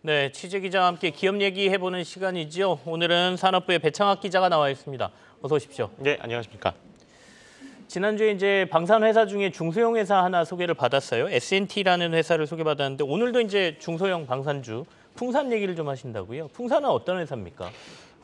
네, 취재 기자와 함께 기업 얘기해 보는 시간이죠 오늘은 산업부의 배창학 기자가 나와 있습니다. 어서 오십시오. 네, 안녕하십니까. 지난주에 이제 방산 회사 중에 중소형 회사 하나 소개를 받았어요. S&T라는 회사를 소개받았는데 오늘도 이제 중소형 방산주 풍산 얘기를 좀 하신다고요. 풍산은 어떤 회사입니까?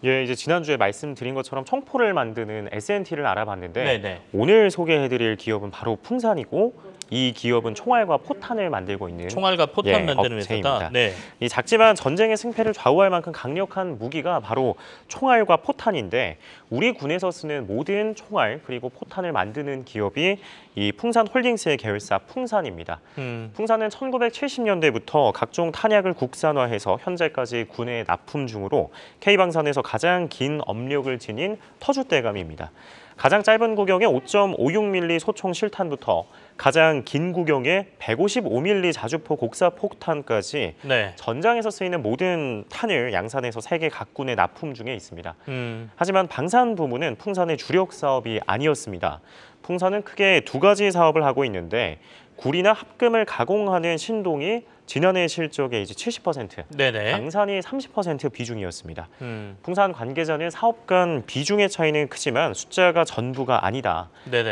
예, 이제 지난주에 말씀드린 것처럼 청포를 만드는 S&T를 알아봤는데 네네. 네. 오늘 소개해드릴 기업은 바로 풍산이고 이 기업은 총알과 포탄을 만들고 있는 총알과 포탄 예, 만드는 업체입니다. 회사다. 네. 이 작지만 전쟁의 승패를 좌우할 만큼 강력한 무기가 바로 총알과 포탄인데 우리 군에서 쓰는 모든 총알 그리고 포탄을 만드는 기업이 이 풍산 홀딩스의 계열사 풍산입니다. 음. 풍산은 1970년대부터 각종 탄약을 국산화해서 현재까지 군에 납품 중으로 K방산에서 가장 긴 업력을 지닌 터줏대감입니다. 가장 짧은 구경에 5.56mm 소총 실탄부터 가장 긴 구경에 155mm 자주포 곡사 폭탄까지 네. 전장에서 쓰이는 모든 탄을 양산에서 세계 각군에 납품 중에 있습니다. 음. 하지만 방산 부문은 풍산의 주력 사업이 아니었습니다. 풍산은 크게 두 가지 사업을 하고 있는데 구리나 합금을 가공하는 신동이 지난해 실적의 이제 70%, 네네. 당산이 30% 비중이었습니다. 음. 풍산 관계자는 사업 간 비중의 차이는 크지만 숫자가 전부가 아니다.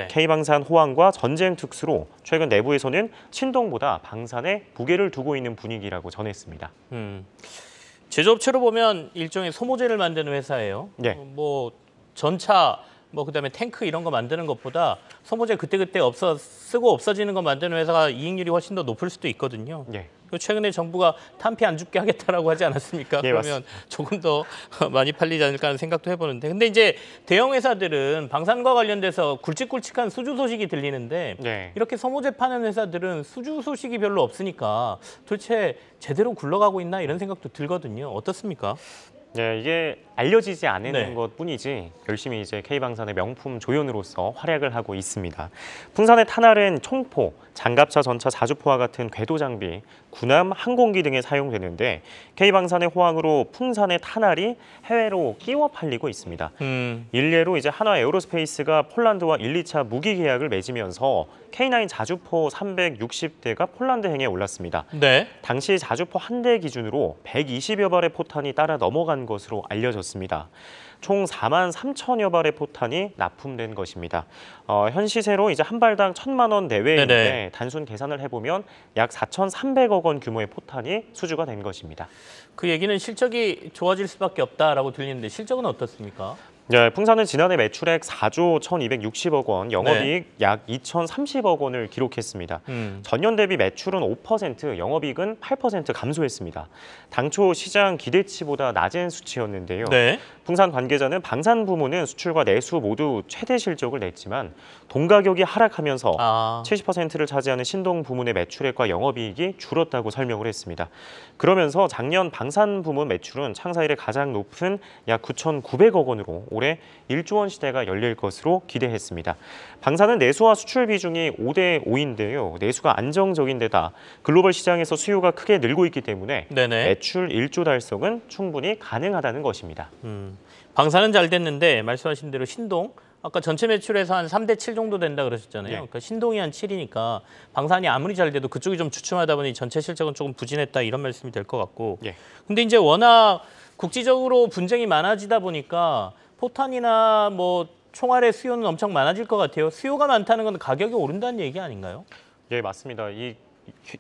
K방산 호황과 전쟁 특수로 최근 내부에서는 신동보다 방산에 부계를 두고 있는 분위기라고 전했습니다. 음. 제조업체로 보면 일종의 소모제를 만드는 회사예요. 네. 뭐 전차 뭐 그다음에 탱크 이런 거 만드는 것보다 소모재 그때그때 없어 쓰고 없어지는 거 만드는 회사가 이익률이 훨씬 더 높을 수도 있거든요. 예. 최근에 정부가 탄피 안 죽게 하겠다라고 하지 않았습니까? 예, 그러면 맞습니다. 조금 더 많이 팔리지 않을까 하는 생각도 해보는데 근데 이제 대형 회사들은 방산과 관련돼서 굵직굵직한 수주 소식이 들리는데 예. 이렇게 소모재 파는 회사들은 수주 소식이 별로 없으니까 도대체 제대로 굴러가고 있나 이런 생각도 들거든요. 어떻습니까? 네, 이게 알려지지 않은 네. 것뿐이지 열심히 이제 K방산의 명품 조연으로서 활약을 하고 있습니다. 풍산의 탄알은 총포, 장갑차, 전차, 자주포와 같은 궤도 장비, 군함, 항공기 등에 사용되는데 K방산의 호황으로 풍산의 탄알이 해외로 끼워 팔리고 있습니다. 음. 일례로 이제 한화 에어로스페이스가 폴란드와 1, 2차 무기 계약을 맺으면서 K9 자주포 360대가 폴란드행에 올랐습니다. 네. 당시 자주포 한 대 기준으로 120여 발의 포탄이 따라 넘어간 것으로 알려졌습니다. 총 4만 3천여 발의 포탄이 납품된 것입니다. 어, 현 시세로 이제 한 발당 천만 원 내외인데 네네. 네. 단순 계산을 해보면 약 4,300억 원 규모의 포탄이 수주가 된 것입니다. 그 얘기는 실적이 좋아질 수밖에 없다라고 들리는데 실적은 어떻습니까? 네, 풍산은 지난해 매출액 4조 1,260억 원, 영업이익 네. 약 2,030억 원을 기록했습니다. 음. 전년 대비 매출은 5%, 영업이익은 8% 감소했습니다. 당초 시장 기대치보다 낮은 수치였는데요. 네. 풍산 관계자는 방산 부문은 수출과 내수 모두 최대 실적을 냈지만 돈 가격이 하락하면서 아. 70%를 차지하는 신동 부문의 매출액과 영업이익이 줄었다고 설명을 했습니다. 그러면서 작년 방산 부문 매출은 창사 일에 가장 높은 약 9,900억 원으로 올해 1조 원 시대가 열릴 것으로 기대했습니다. 방사는 내수와 수출 비중이 5대 5인데요. 내수가 안정적인 데다 글로벌 시장에서 수요가 크게 늘고 있기 때문에 네네. 매출 1조 달성은 충분히 가능하다는 것입니다. 음, 방사는잘 됐는데 말씀하신 대로 신동 아까 전체 매출에서 한 3대 7 정도 된다 그러셨잖아요. 네. 그러니까 신동이 한 7이니까 방산이 아무리 잘 돼도 그쪽이 좀 주춤하다 보니 전체 실적은 조금 부진했다 이런 말씀이 될 것 같고. 네. 근데 이제 워낙 국지적으로 분쟁이 많아지다 보니까 포탄이나 뭐 총알의 수요는 엄청 많아질 것 같아요. 수요가 많다는 건 가격이 오른다는 얘기 아닌가요? 예, 맞습니다. 이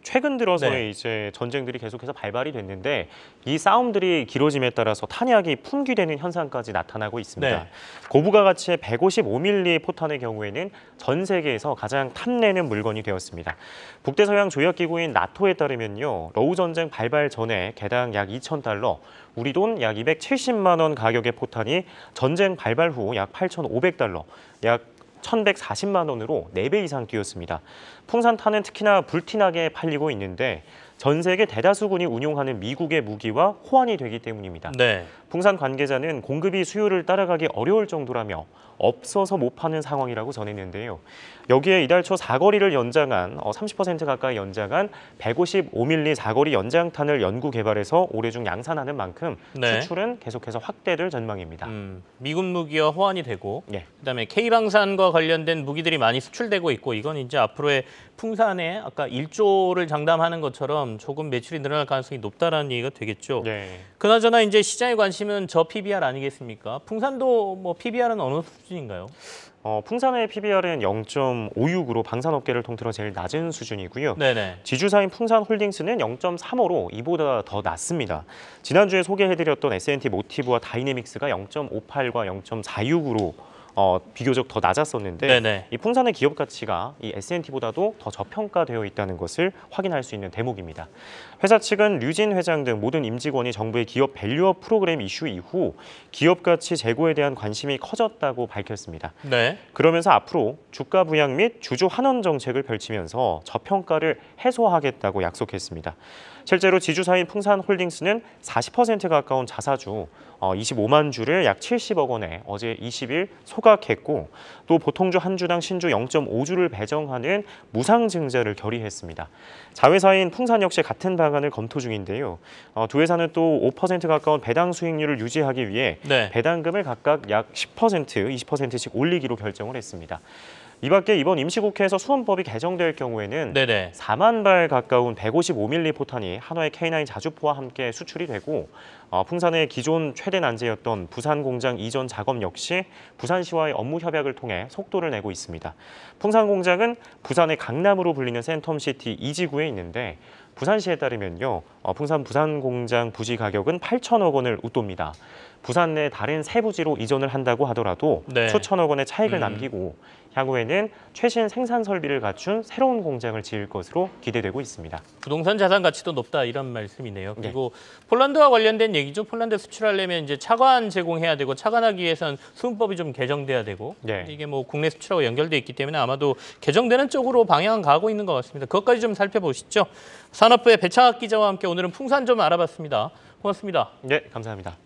최근 들어서 네. 이제 전쟁들이 계속해서 발발이 됐는데 이 싸움들이 길어짐에 따라서 탄약이 품귀되는 현상까지 나타나고 있습니다. 네. 고부가 가치의 155mm 포탄의 경우에는 전 세계에서 가장 탐내는 물건이 되었습니다. 북대서양 조약기구인 나토에 따르면요. 러우 전쟁 발발 전에 개당 약 2천 달러, 우리 돈 약 270만 원 가격의 포탄이 전쟁 발발 후 약 8,500달러, 약 1,140만 원으로 4배 이상 뛰었습니다. 풍산탄은 특히나 불티나게 팔리고 있는데 전 세계 대다수군이 운용하는 미국의 무기와 호환이 되기 때문입니다. 네. 풍산 관계자는 공급이 수요를 따라가기 어려울 정도라며 없어서 못 파는 상황이라고 전했는데요. 여기에 이달 초 사거리를 연장한 30% 어, 가까이 연장한 155mm 사거리 연장탄을 연구 개발해서 올해 중 양산하는 만큼 네. 수출은 계속해서 확대될 전망입니다. 음, 미군 무기와 호환이 되고 네. 그다음에 K 방산과 관련된 무기들이 많이 수출되고 있고 이건 이제 앞으로의 풍산에 아까 1조를 장담하는 것처럼 조금 매출이 늘어날 가능성이 높다라는 얘기가 되겠죠. 네. 그나저나 이제 시장의 관심은 저 PBR 아니겠습니까? 풍산도 뭐 PBR은 어느 수준인가요? 어, 풍산의 PBR은 0.56으로 방산업계를 통틀어 제일 낮은 수준이고요. 네네. 지주사인 풍산홀딩스는 0.35로 이보다 더 낮습니다. 지난주에 소개해드렸던 S&T 모티브와 다이내믹스가 0.58과 0.46으로 어, 비교적 더 낮았었는데 네네. 네. 이 풍산의 기업 가치가 이 S&T보다도 더 저평가되어 있다는 것을 확인할 수 있는 대목입니다. 회사 측은 류진 회장 등 모든 임직원이 정부의 기업 밸류업 프로그램 이슈 이후 기업 가치 재고에 대한 관심이 커졌다고 밝혔습니다. 네. 그러면서 앞으로 주가 부양 및 주주 환원 정책을 펼치면서 저평가를 해소하겠다고 약속했습니다. 실제로 지주사인 풍산홀딩스는 40% 가까운 자사주 25만 어, 주를 약 70억 원에 어제 20일 소 소각했고 또 보통주 한 주당 신주 0.5주를 배정하는 무상증자를 결의했습니다. 자회사인 풍산 역시 같은 방안을 검토 중인데요. 어, 두 회사는 또 5% 가까운 배당 수익률을 유지하기 위해 네. 배당금을 각각 약 10%, 20%씩 올리기로 결정을 했습니다. 이 밖에 이번 임시국회에서 수원법이 개정될 경우에는 네네. 4만 발 가까운 155mm 포탄이 한화의 K9 자주포와 함께 수출이 되고 어, 풍산의 기존 최대 난제였던 부산 공장 이전 작업 역시 부산시와의 업무 협약을 통해 속도를 내고 있습니다. 풍산 공장은 부산의 강남으로 불리는 센텀시티 이지구에 있는데 부산시에 따르면요. 어, 풍산 부산 공장 부지 가격은 8천억 원을 웃돕니다. 부산 내 다른 세부지로 이전을 한다고 하더라도 네. 수천억 원의 차익을 음. 남기고 향후에는 최신 생산 설비를 갖춘 새로운 공장을 지을 것으로 기대되고 있습니다. 부동산 자산 가치도 높다 이런 말씀이네요. 네. 그리고 네. 폴란드와 관련된 얘기죠. 폴란드 수출하려면 이제 차관 제공해야 되고 차관하기 위해선 수음법이 좀 개정돼야 되고 네. 이게 뭐 국내 수출하고 연결돼 있기 때문에 아마도 개정되는 쪽으로 방향 은 가고 있는 것 같습니다. 그것까지 좀 살펴보시죠. 산업부의 배창학 기자와 함께 오늘은 풍산 좀 알아봤습니다. 고맙습니다. 네, 감사합니다.